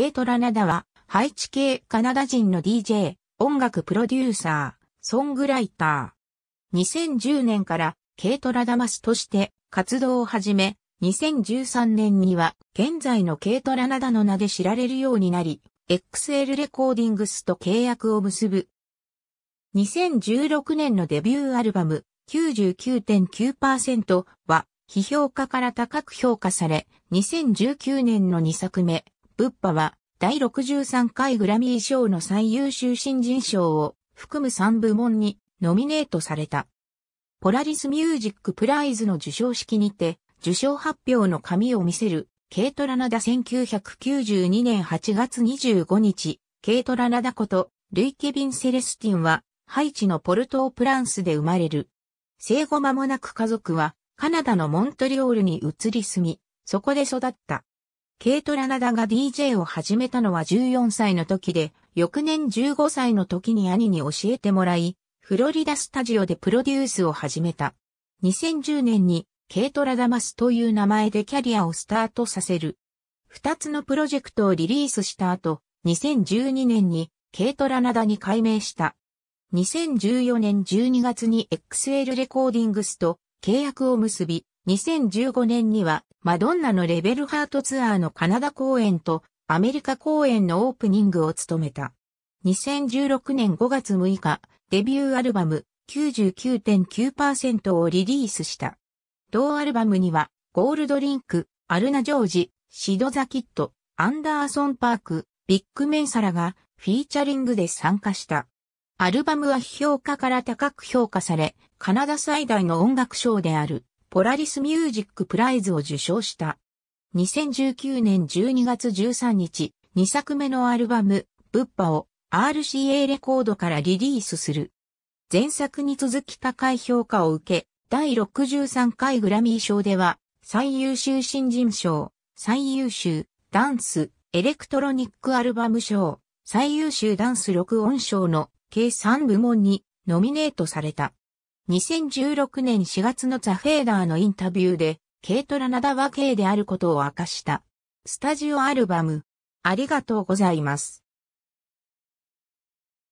ケイトラ・ナダは、ハイチ系カナダ人の DJ、音楽プロデューサー、ソングライター。2010年からケイトラ・ダマスとして活動を始め、2013年には現在のケイトラ・ナダの名で知られるようになり、XL レコーディングスと契約を結ぶ。2016年のデビューアルバム99.9%は、批評家から高く評価され、2019年の2作目、ブッパは第63回グラミー賞の最優秀新人賞を含む3部門にノミネートされた。ポラリスミュージックプライズの受賞式にて受賞発表の紙を見せるケイトラナダ1992年8月25日、ケイトラナダことルイケビン・セレスティンはハイチのポルトープランスで生まれる。生後間もなく家族はカナダのモントリオールに移り住み、そこで育った。ケイトラナダが DJ を始めたのは14歳の時で、翌年15歳の時に兄に教えてもらい、フロリダスタジオでプロデュースを始めた。2010年にケイトラダマスという名前でキャリアをスタートさせる。二つのプロジェクトをリリースした後、2012年にケイトラナダに改名した。2014年12月に XL レコーディングスと契約を結び、2015年にはマドンナのレベルハートツアーのカナダ公演とアメリカ公演のオープニングを務めた。2016年5月6日、デビューアルバム99.9%をリリースした。同アルバムには、ゴールドリンク、アルナ・ジョージ、シド・ザ・キット、アンダーソン・パーク、ビッグ・メンサラがフィーチャリングで参加した。アルバムは批評家から高く評価され、カナダ最大の音楽賞であるポラリスミュージックプライズを受賞した。2019年12月13日、2作目のアルバム、ブッパを RCA レコードからリリースする。前作に続き高い評価を受け、第63回グラミー賞では、最優秀新人賞、最優秀、ダンス、エレクトロニックアルバム賞、最優秀ダンス録音賞の計3部門にノミネートされた。2016年4月のザ・フェーダーのインタビューで、軽トラナダは軽であることを明かした。スタジオアルバム、ありがとうございます。